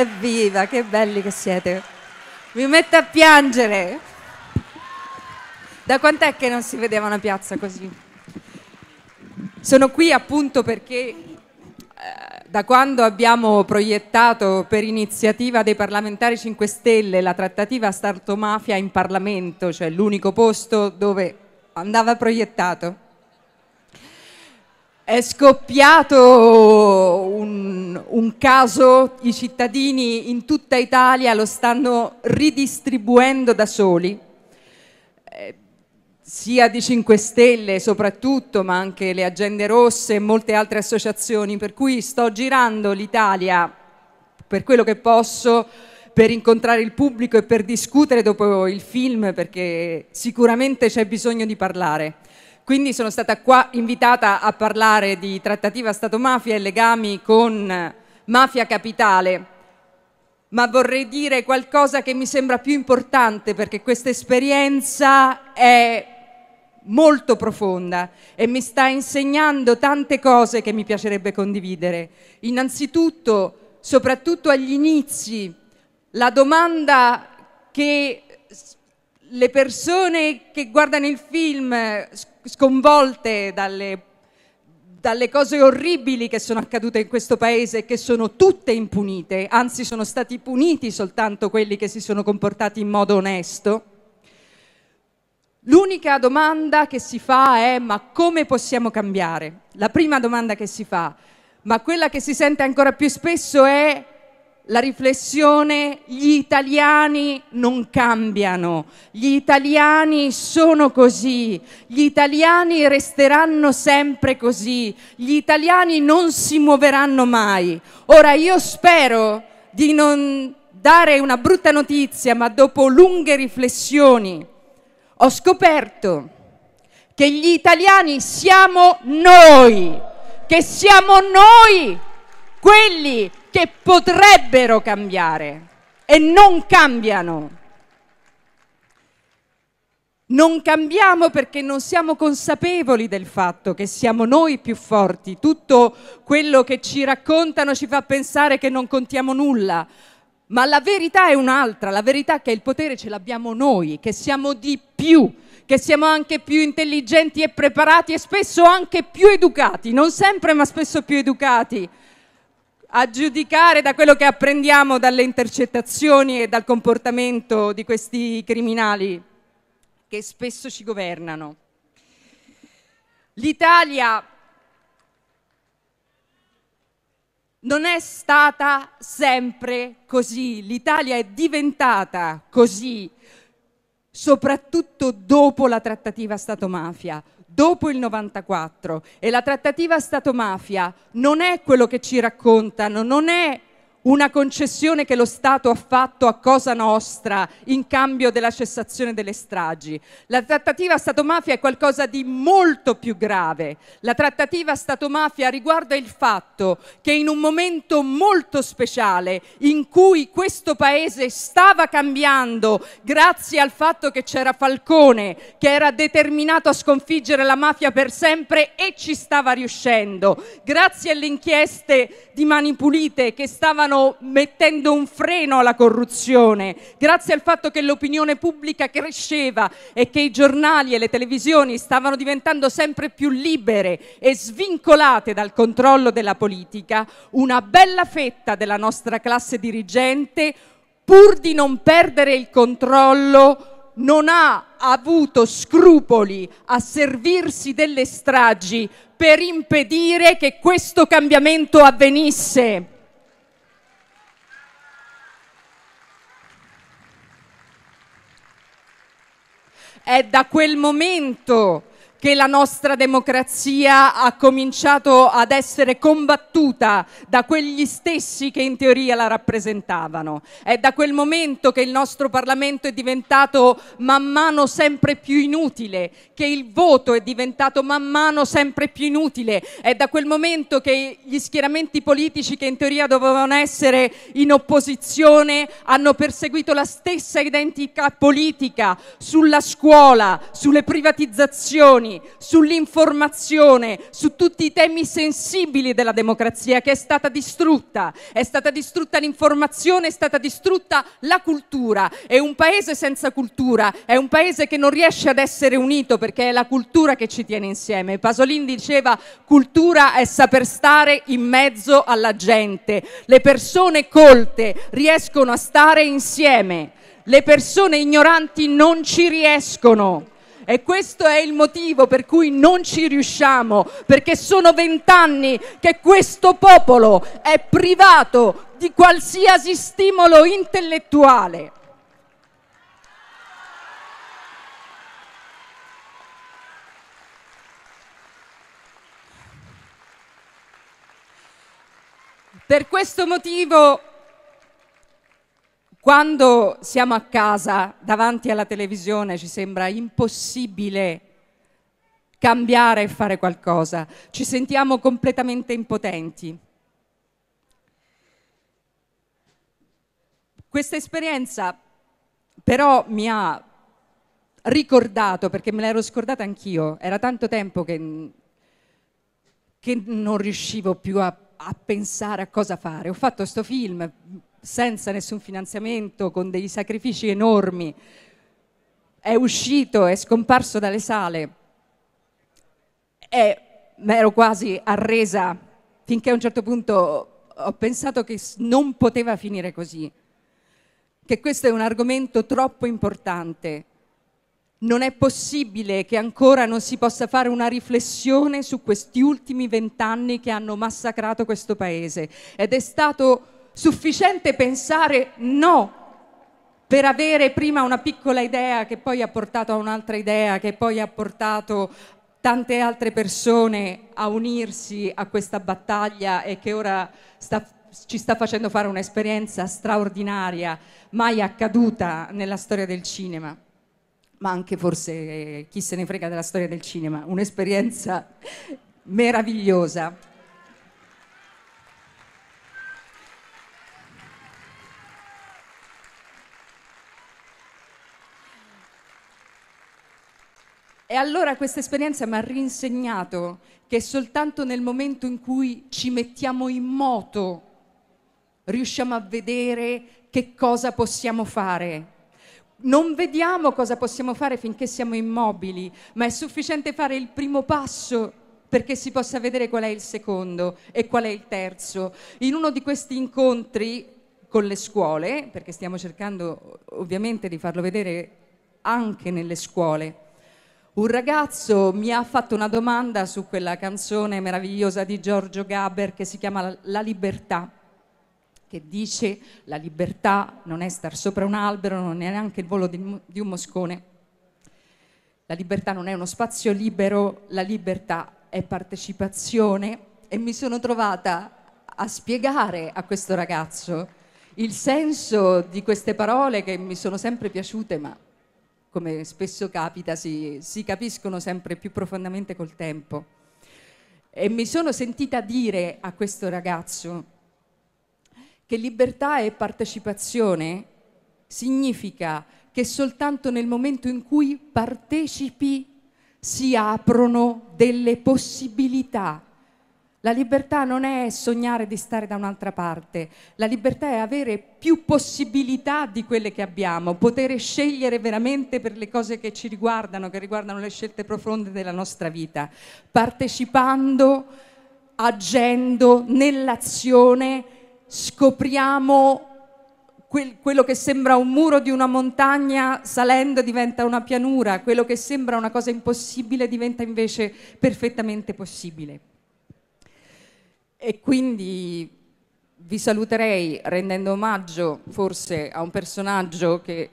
Evviva, che belli che siete. Mi metto a piangere. Da quant'è che non si vedeva una piazza così? Sono qui appunto perché eh, da quando abbiamo proiettato per iniziativa dei parlamentari 5 Stelle la trattativa Starto Mafia in Parlamento, cioè l'unico posto dove andava proiettato, è scoppiato un, un, caso, i cittadini in tutta Italia lo stanno ridistribuendo da soli, eh, sia di 5 Stelle soprattutto, ma anche le Agende Rosse e molte altre associazioni, per cui sto girando l'Italia per quello che posso, per incontrare il pubblico e per discutere dopo il film, perché sicuramente c'è bisogno di parlare. Quindi sono stata qua invitata a parlare di trattativa Stato-mafia e legami con eh, mafia capitale, ma vorrei dire qualcosa che mi sembra più importante perché questa esperienza è molto profonda e mi sta insegnando tante cose che mi piacerebbe condividere. Innanzitutto, soprattutto agli inizi, la domanda che le persone che guardano il film eh, sconvolte dalle, dalle cose orribili che sono accadute in questo paese e che sono tutte impunite, anzi sono stati puniti soltanto quelli che si sono comportati in modo onesto. L'unica domanda che si fa è ma come possiamo cambiare? La prima domanda che si fa, ma quella che si sente ancora più spesso è la riflessione, gli italiani non cambiano, gli italiani sono così, gli italiani resteranno sempre così, gli italiani non si muoveranno mai. Ora io spero di non dare una brutta notizia, ma dopo lunghe riflessioni ho scoperto che gli italiani siamo noi, che siamo noi quelli che potrebbero cambiare e non cambiano. Non cambiamo perché non siamo consapevoli del fatto che siamo noi più forti. Tutto quello che ci raccontano ci fa pensare che non contiamo nulla. Ma la verità è un'altra, la verità è che il potere ce l'abbiamo noi, che siamo di più, che siamo anche più intelligenti e preparati e spesso anche più educati, non sempre ma spesso più educati a giudicare da quello che apprendiamo dalle intercettazioni e dal comportamento di questi criminali che spesso ci governano. L'Italia non è stata sempre così, l'Italia è diventata così, soprattutto dopo la trattativa Stato-mafia, dopo il 94 e la trattativa Stato-mafia non è quello che ci raccontano, non è una concessione che lo Stato ha fatto a Cosa Nostra in cambio della cessazione delle stragi. La trattativa Stato-mafia è qualcosa di molto più grave. La trattativa Stato-mafia riguarda il fatto che in un momento molto speciale in cui questo Paese stava cambiando grazie al fatto che c'era Falcone che era determinato a sconfiggere la mafia per sempre e ci stava riuscendo, grazie alle inchieste di Mani Pulite che stavano stavano mettendo un freno alla corruzione, grazie al fatto che l'opinione pubblica cresceva e che i giornali e le televisioni stavano diventando sempre più libere e svincolate dal controllo della politica, una bella fetta della nostra classe dirigente, pur di non perdere il controllo, non ha avuto scrupoli a servirsi delle stragi per impedire che questo cambiamento avvenisse. È da quel momento che la nostra democrazia ha cominciato ad essere combattuta da quegli stessi che in teoria la rappresentavano. È da quel momento che il nostro Parlamento è diventato man mano sempre più inutile, che il voto è diventato man mano sempre più inutile. È da quel momento che gli schieramenti politici che in teoria dovevano essere in opposizione hanno perseguito la stessa identica politica sulla scuola, sulle privatizzazioni, sull'informazione, su tutti i temi sensibili della democrazia che è stata distrutta. È stata distrutta l'informazione, è stata distrutta la cultura. E un paese senza cultura, è un paese che non riesce ad essere unito perché è la cultura che ci tiene insieme. Pasolini diceva cultura è saper stare in mezzo alla gente. Le persone colte riescono a stare insieme. Le persone ignoranti non ci riescono. E questo è il motivo per cui non ci riusciamo, perché sono vent'anni che questo popolo è privato di qualsiasi stimolo intellettuale. Per questo motivo quando siamo a casa davanti alla televisione ci sembra impossibile cambiare e fare qualcosa, ci sentiamo completamente impotenti. Questa esperienza però mi ha ricordato, perché me l'ero scordata anch'io, era tanto tempo che, che non riuscivo più a, a pensare a cosa fare. Ho fatto questo film, senza nessun finanziamento, con dei sacrifici enormi, è uscito, è scomparso dalle sale e mi ero quasi arresa finché a un certo punto ho pensato che non poteva finire così, che questo è un argomento troppo importante. Non è possibile che ancora non si possa fare una riflessione su questi ultimi vent'anni che hanno massacrato questo Paese. Ed è stato sufficiente pensare no per avere prima una piccola idea che poi ha portato a un'altra idea, che poi ha portato tante altre persone a unirsi a questa battaglia e che ora sta, ci sta facendo fare un'esperienza straordinaria, mai accaduta nella storia del cinema, ma anche forse eh, chi se ne frega della storia del cinema, un'esperienza meravigliosa. E allora questa esperienza mi ha rinsegnato che soltanto nel momento in cui ci mettiamo in moto riusciamo a vedere che cosa possiamo fare. Non vediamo cosa possiamo fare finché siamo immobili, ma è sufficiente fare il primo passo perché si possa vedere qual è il secondo e qual è il terzo. In uno di questi incontri con le scuole, perché stiamo cercando ovviamente di farlo vedere anche nelle scuole, un ragazzo mi ha fatto una domanda su quella canzone meravigliosa di Giorgio Gaber che si chiama La libertà, che dice la libertà non è star sopra un albero, non è neanche il volo di un moscone. La libertà non è uno spazio libero, la libertà è partecipazione e mi sono trovata a spiegare a questo ragazzo il senso di queste parole che mi sono sempre piaciute, ma come spesso capita, si, si capiscono sempre più profondamente col tempo. E mi sono sentita dire a questo ragazzo che libertà e partecipazione significa che soltanto nel momento in cui partecipi si aprono delle possibilità la libertà non è sognare di stare da un'altra parte, la libertà è avere più possibilità di quelle che abbiamo, poter scegliere veramente per le cose che ci riguardano, che riguardano le scelte profonde della nostra vita, partecipando, agendo nell'azione, scopriamo Quel, quello che sembra un muro di una montagna salendo diventa una pianura, quello che sembra una cosa impossibile diventa invece perfettamente possibile. E quindi vi saluterei rendendo omaggio forse a un personaggio che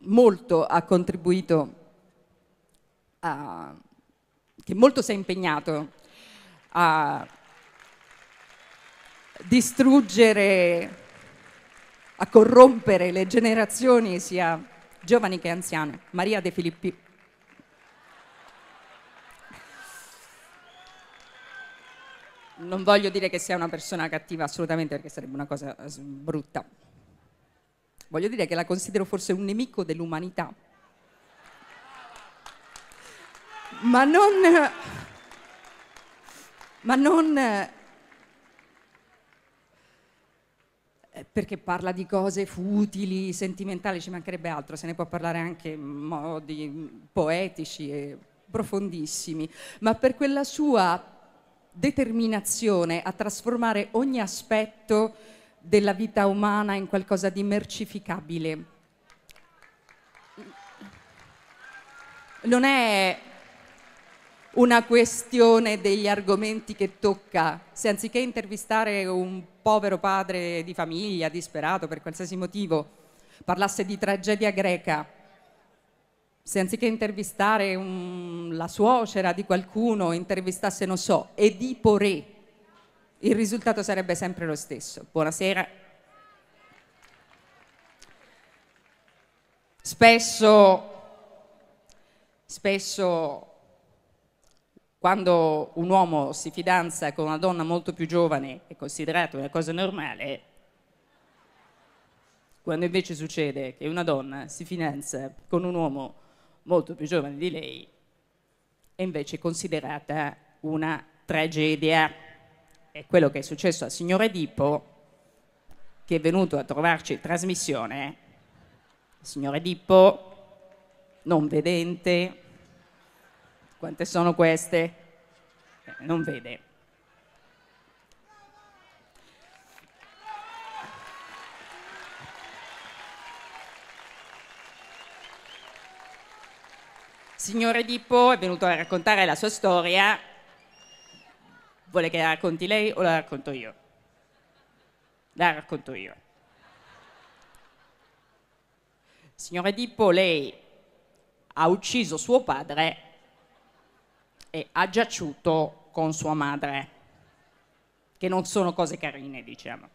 molto ha contribuito, a, che molto si è impegnato a distruggere, a corrompere le generazioni sia giovani che anziane, Maria De Filippi. Non voglio dire che sia una persona cattiva assolutamente perché sarebbe una cosa eh, brutta. Voglio dire che la considero forse un nemico dell'umanità. Ma non, ma non eh, perché parla di cose futili, sentimentali, ci mancherebbe altro, se ne può parlare anche in modi mm, poetici e profondissimi, ma per quella sua determinazione a trasformare ogni aspetto della vita umana in qualcosa di mercificabile. Non è una questione degli argomenti che tocca, se anziché intervistare un povero padre di famiglia disperato per qualsiasi motivo, parlasse di tragedia greca, se anziché intervistare un, la suocera di qualcuno, intervistasse, non so, Edipo Re, il risultato sarebbe sempre lo stesso. Buonasera. Spesso, spesso quando un uomo si fidanza con una donna molto più giovane è considerato una cosa normale, quando invece succede che una donna si fidanza con un uomo più molto più giovane di lei, è invece considerata una tragedia. È quello che è successo al signore Edipo, che è venuto a trovarci in trasmissione. Il signore Edipo, non vedente, quante sono queste? Eh, non vede signore Dippo è venuto a raccontare la sua storia. Vuole che la racconti lei o la racconto io? La racconto io. Signore Dippo, lei ha ucciso suo padre e ha giaciuto con sua madre, che non sono cose carine, diciamo.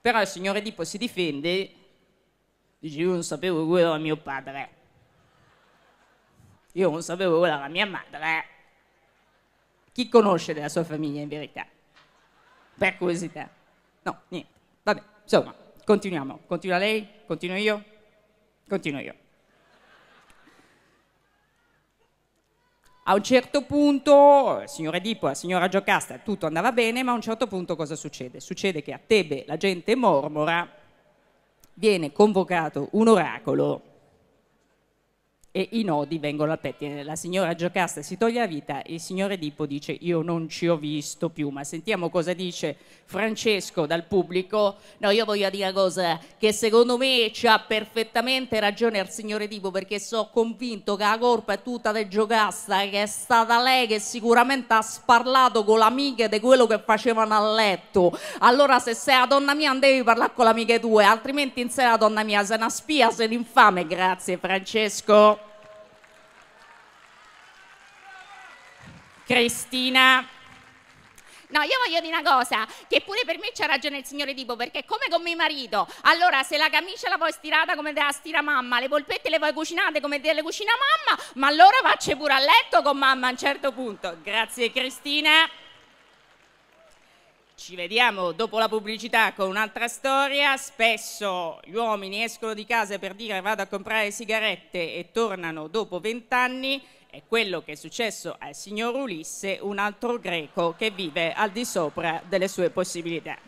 Però il signore Dippo si difende, dice io non sapevo quello era mio padre. Io non sapevo quella era mia madre. Eh. Chi conosce della sua famiglia in verità? Per curiosità. No, niente. Vabbè, insomma, continuiamo. Continua lei? Continuo io? Continuo io. A un certo punto, signora Edipo, signora Giocasta, tutto andava bene, ma a un certo punto cosa succede? Succede che a Tebe la gente mormora, viene convocato un oracolo e i nodi vengono al pettine. La signora Giocasta si toglie la vita e il signore Edipo dice io non ci ho visto più, ma sentiamo cosa dice Francesco dal pubblico. No, io voglio dire una cosa che secondo me ha perfettamente ragione il signore Edipo perché sono convinto che la colpa è tutta del Giocasta, che è stata lei che sicuramente ha sparlato con l'amica di quello che facevano a letto. Allora se sei la donna mia non devi parlare con l'amica tua, altrimenti in sé la donna mia sei una spia, sei infame. Grazie Francesco. Cristina. No, io voglio dire una cosa, che pure per me c'ha ragione il signore tipo, perché come con mio marito, allora se la camicia la vuoi stirata come te la stira mamma, le polpette le vuoi cucinate come te le cucina mamma, ma allora facce pure a letto con mamma a un certo punto. Grazie Cristina. Ci vediamo dopo la pubblicità con un'altra storia. Spesso gli uomini escono di casa per dire vado a comprare sigarette e tornano dopo vent'anni è quello che è successo al signor Ulisse, un altro greco che vive al di sopra delle sue possibilità.